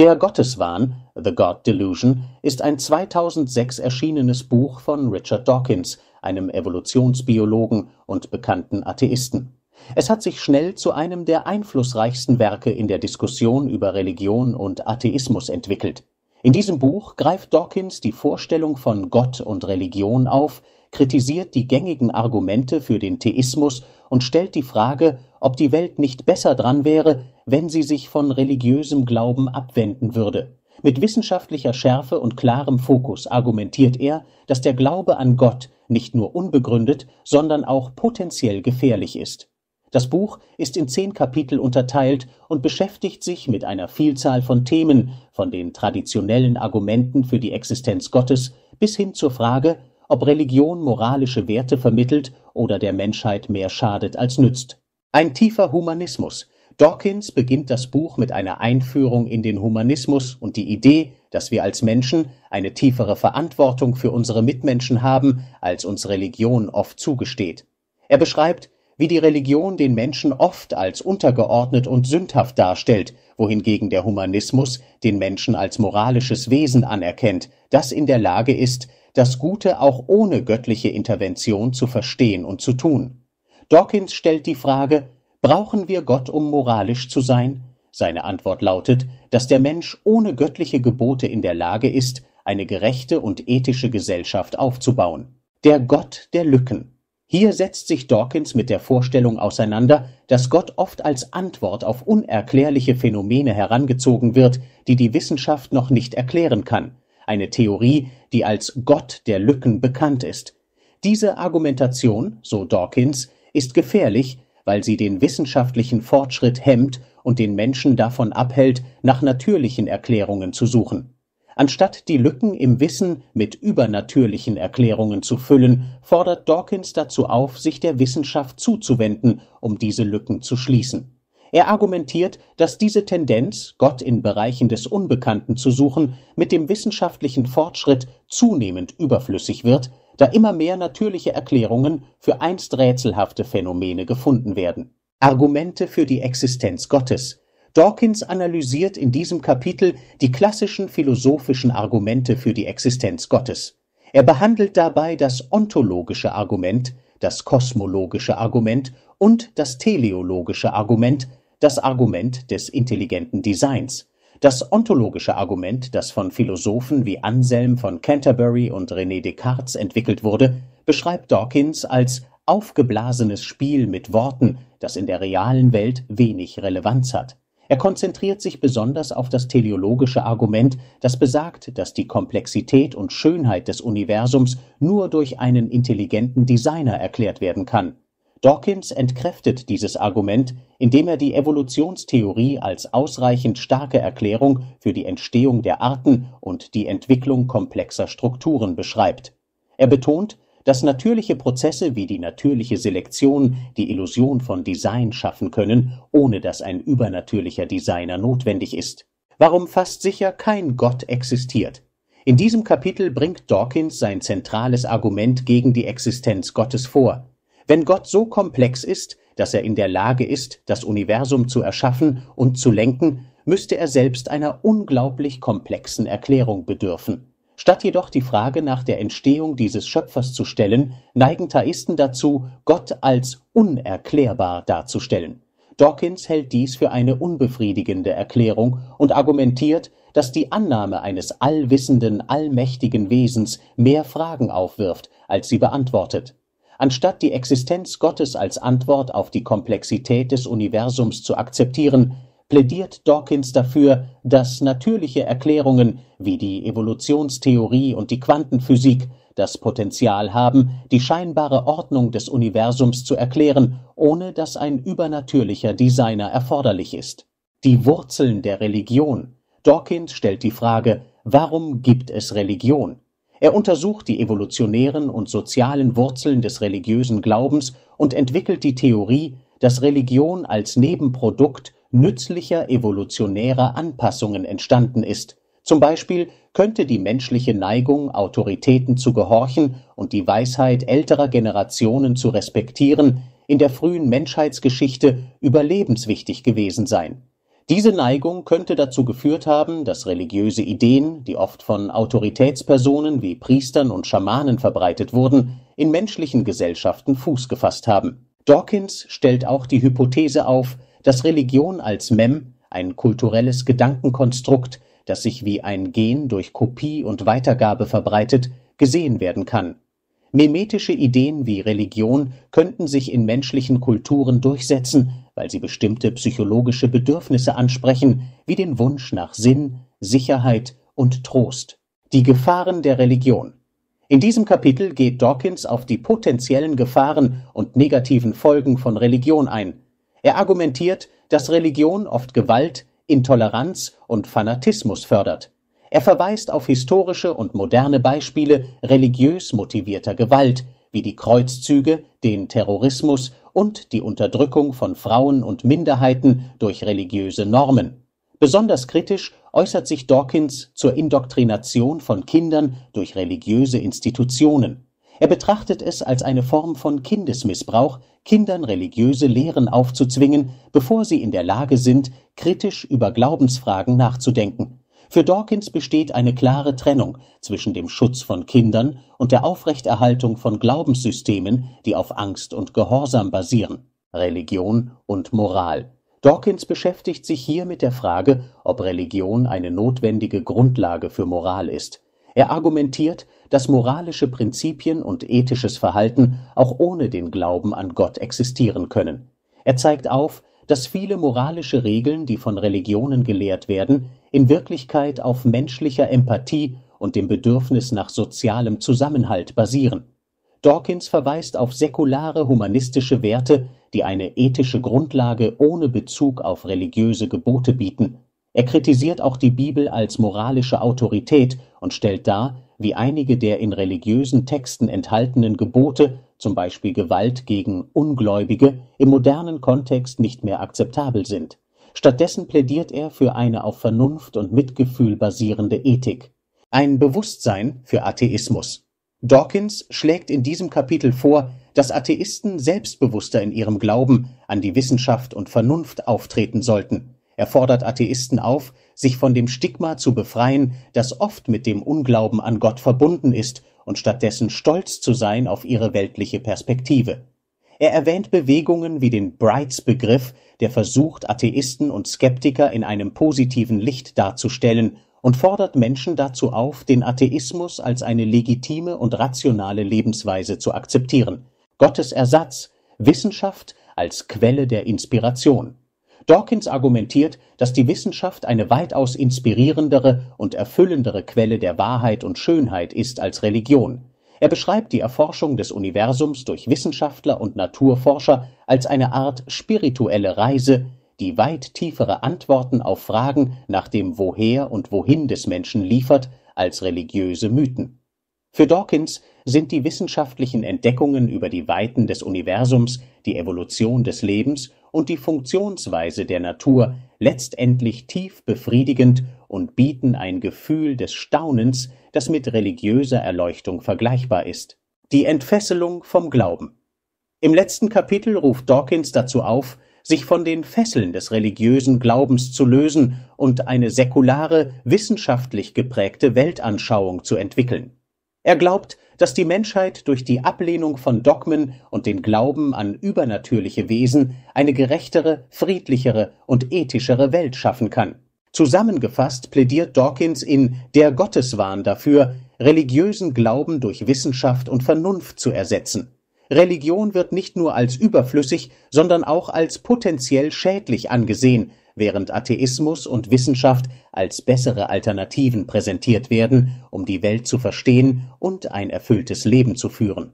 Der Gotteswahn (The God Delusion) ist ein 2006 erschienenes Buch von Richard Dawkins, einem Evolutionsbiologen und bekannten Atheisten. Es hat sich schnell zu einem der einflussreichsten Werke in der Diskussion über Religion und Atheismus entwickelt. In diesem Buch greift Dawkins die Vorstellung von Gott und Religion auf, kritisiert die gängigen Argumente für den Theismus und stellt die Frage, ob die Welt nicht besser dran wäre, wenn sie sich von religiösem Glauben abwenden würde. Mit wissenschaftlicher Schärfe und klarem Fokus argumentiert er, dass der Glaube an Gott nicht nur unbegründet, sondern auch potenziell gefährlich ist. Das Buch ist in zehn Kapitel unterteilt und beschäftigt sich mit einer Vielzahl von Themen, von den traditionellen Argumenten für die Existenz Gottes bis hin zur Frage, ob Religion moralische Werte vermittelt oder der Menschheit mehr schadet als nützt. Ein tiefer Humanismus. Dawkins beginnt das Buch mit einer Einführung in den Humanismus und die Idee, dass wir als Menschen eine tiefere Verantwortung für unsere Mitmenschen haben, als uns Religion oft zugesteht. Er beschreibt, wie die Religion den Menschen oft als untergeordnet und sündhaft darstellt, wohingegen der Humanismus den Menschen als moralisches Wesen anerkennt, das in der Lage ist, das Gute auch ohne göttliche Intervention zu verstehen und zu tun. Dawkins stellt die Frage, brauchen wir Gott, um moralisch zu sein? Seine Antwort lautet, dass der Mensch ohne göttliche Gebote in der Lage ist, eine gerechte und ethische Gesellschaft aufzubauen. Der Gott der Lücken. Hier setzt sich Dawkins mit der Vorstellung auseinander, dass Gott oft als Antwort auf unerklärliche Phänomene herangezogen wird, die die Wissenschaft noch nicht erklären kann, eine Theorie, die als Gott der Lücken bekannt ist. Diese Argumentation, so Dawkins, ist gefährlich, weil sie den wissenschaftlichen Fortschritt hemmt und den Menschen davon abhält, nach natürlichen Erklärungen zu suchen. Anstatt die Lücken im Wissen mit übernatürlichen Erklärungen zu füllen, fordert Dawkins dazu auf, sich der Wissenschaft zuzuwenden, um diese Lücken zu schließen. Er argumentiert, dass diese Tendenz, Gott in Bereichen des Unbekannten zu suchen, mit dem wissenschaftlichen Fortschritt zunehmend überflüssig wird, da immer mehr natürliche Erklärungen für einst rätselhafte Phänomene gefunden werden. Argumente für die Existenz Gottes. Dawkins analysiert in diesem Kapitel die klassischen philosophischen Argumente für die Existenz Gottes. Er behandelt dabei das ontologische Argument, das kosmologische Argument und das teleologische Argument das Argument des intelligenten Designs, das ontologische Argument, das von Philosophen wie Anselm von Canterbury und René Descartes entwickelt wurde, beschreibt Dawkins als aufgeblasenes Spiel mit Worten, das in der realen Welt wenig Relevanz hat. Er konzentriert sich besonders auf das teleologische Argument, das besagt, dass die Komplexität und Schönheit des Universums nur durch einen intelligenten Designer erklärt werden kann Dawkins entkräftet dieses Argument, indem er die Evolutionstheorie als ausreichend starke Erklärung für die Entstehung der Arten und die Entwicklung komplexer Strukturen beschreibt. Er betont, dass natürliche Prozesse wie die natürliche Selektion die Illusion von Design schaffen können, ohne dass ein übernatürlicher Designer notwendig ist. Warum fast sicher kein Gott existiert. In diesem Kapitel bringt Dawkins sein zentrales Argument gegen die Existenz Gottes vor wenn Gott so komplex ist, dass er in der Lage ist, das Universum zu erschaffen und zu lenken, müsste er selbst einer unglaublich komplexen Erklärung bedürfen. Statt jedoch die Frage nach der Entstehung dieses Schöpfers zu stellen, neigen Theisten dazu, Gott als unerklärbar darzustellen. Dawkins hält dies für eine unbefriedigende Erklärung und argumentiert, dass die Annahme eines allwissenden, allmächtigen Wesens mehr Fragen aufwirft, als sie beantwortet. Anstatt die Existenz Gottes als Antwort auf die Komplexität des Universums zu akzeptieren, plädiert Dawkins dafür, dass natürliche Erklärungen wie die Evolutionstheorie und die Quantenphysik das Potenzial haben, die scheinbare Ordnung des Universums zu erklären, ohne dass ein übernatürlicher Designer erforderlich ist. Die Wurzeln der Religion. Dawkins stellt die Frage, warum gibt es Religion? Er untersucht die evolutionären und sozialen Wurzeln des religiösen Glaubens und entwickelt die Theorie, dass Religion als Nebenprodukt nützlicher evolutionärer Anpassungen entstanden ist. Zum Beispiel könnte die menschliche Neigung, Autoritäten zu gehorchen und die Weisheit älterer Generationen zu respektieren, in der frühen Menschheitsgeschichte überlebenswichtig gewesen sein diese Neigung könnte dazu geführt haben, dass religiöse Ideen, die oft von Autoritätspersonen wie Priestern und Schamanen verbreitet wurden, in menschlichen Gesellschaften Fuß gefasst haben. Dawkins stellt auch die Hypothese auf, dass Religion als Mem ein kulturelles Gedankenkonstrukt, das sich wie ein Gen durch Kopie und Weitergabe verbreitet, gesehen werden kann. Mimetische Ideen wie Religion könnten sich in menschlichen Kulturen durchsetzen weil sie bestimmte psychologische Bedürfnisse ansprechen, wie den Wunsch nach Sinn, Sicherheit und Trost. Die Gefahren der Religion. In diesem Kapitel geht Dawkins auf die potenziellen Gefahren und negativen Folgen von Religion ein. Er argumentiert, dass Religion oft Gewalt, Intoleranz und Fanatismus fördert. Er verweist auf historische und moderne Beispiele religiös motivierter Gewalt, wie die Kreuzzüge, den Terrorismus und die Unterdrückung von Frauen und Minderheiten durch religiöse Normen. Besonders kritisch äußert sich Dawkins zur Indoktrination von Kindern durch religiöse Institutionen. Er betrachtet es als eine Form von Kindesmissbrauch, Kindern religiöse Lehren aufzuzwingen, bevor sie in der Lage sind, kritisch über Glaubensfragen nachzudenken. Für Dawkins besteht eine klare Trennung zwischen dem Schutz von Kindern und der Aufrechterhaltung von Glaubenssystemen, die auf Angst und Gehorsam basieren, Religion und Moral. Dawkins beschäftigt sich hier mit der Frage, ob Religion eine notwendige Grundlage für Moral ist. Er argumentiert, dass moralische Prinzipien und ethisches Verhalten auch ohne den Glauben an Gott existieren können. Er zeigt auf, dass viele moralische Regeln, die von Religionen gelehrt werden, in Wirklichkeit auf menschlicher Empathie und dem Bedürfnis nach sozialem Zusammenhalt basieren. Dawkins verweist auf säkulare humanistische Werte, die eine ethische Grundlage ohne Bezug auf religiöse Gebote bieten. Er kritisiert auch die Bibel als moralische Autorität und stellt dar, wie einige der in religiösen Texten enthaltenen Gebote, zum Beispiel Gewalt gegen Ungläubige, im modernen Kontext nicht mehr akzeptabel sind Stattdessen plädiert er für eine auf Vernunft und Mitgefühl basierende Ethik, ein Bewusstsein für Atheismus. Dawkins schlägt in diesem Kapitel vor, dass Atheisten selbstbewusster in ihrem Glauben an die Wissenschaft und Vernunft auftreten sollten. Er fordert Atheisten auf, sich von dem Stigma zu befreien, das oft mit dem Unglauben an Gott verbunden ist, und stattdessen stolz zu sein auf ihre weltliche Perspektive er erwähnt Bewegungen wie den Brights-Begriff, der versucht, Atheisten und Skeptiker in einem positiven Licht darzustellen und fordert Menschen dazu auf, den Atheismus als eine legitime und rationale Lebensweise zu akzeptieren. Gottes Ersatz, Wissenschaft als Quelle der Inspiration. Dawkins argumentiert, dass die Wissenschaft eine weitaus inspirierendere und erfüllendere Quelle der Wahrheit und Schönheit ist als Religion. Er beschreibt die Erforschung des Universums durch Wissenschaftler und Naturforscher als eine Art spirituelle Reise, die weit tiefere Antworten auf Fragen nach dem Woher und Wohin des Menschen liefert als religiöse Mythen. Für Dawkins sind die wissenschaftlichen Entdeckungen über die Weiten des Universums, die Evolution des Lebens und die Funktionsweise der Natur letztendlich tief befriedigend und bieten ein Gefühl des Staunens, das mit religiöser Erleuchtung vergleichbar ist. Die Entfesselung vom Glauben. Im letzten Kapitel ruft Dawkins dazu auf, sich von den Fesseln des religiösen Glaubens zu lösen und eine säkulare, wissenschaftlich geprägte Weltanschauung zu entwickeln. Er glaubt, dass die Menschheit durch die Ablehnung von Dogmen und den Glauben an übernatürliche Wesen eine gerechtere, friedlichere und ethischere Welt schaffen kann. Zusammengefasst plädiert Dawkins in Der Gotteswahn dafür, religiösen Glauben durch Wissenschaft und Vernunft zu ersetzen. Religion wird nicht nur als überflüssig, sondern auch als potenziell schädlich angesehen, während Atheismus und Wissenschaft als bessere Alternativen präsentiert werden, um die Welt zu verstehen und ein erfülltes Leben zu führen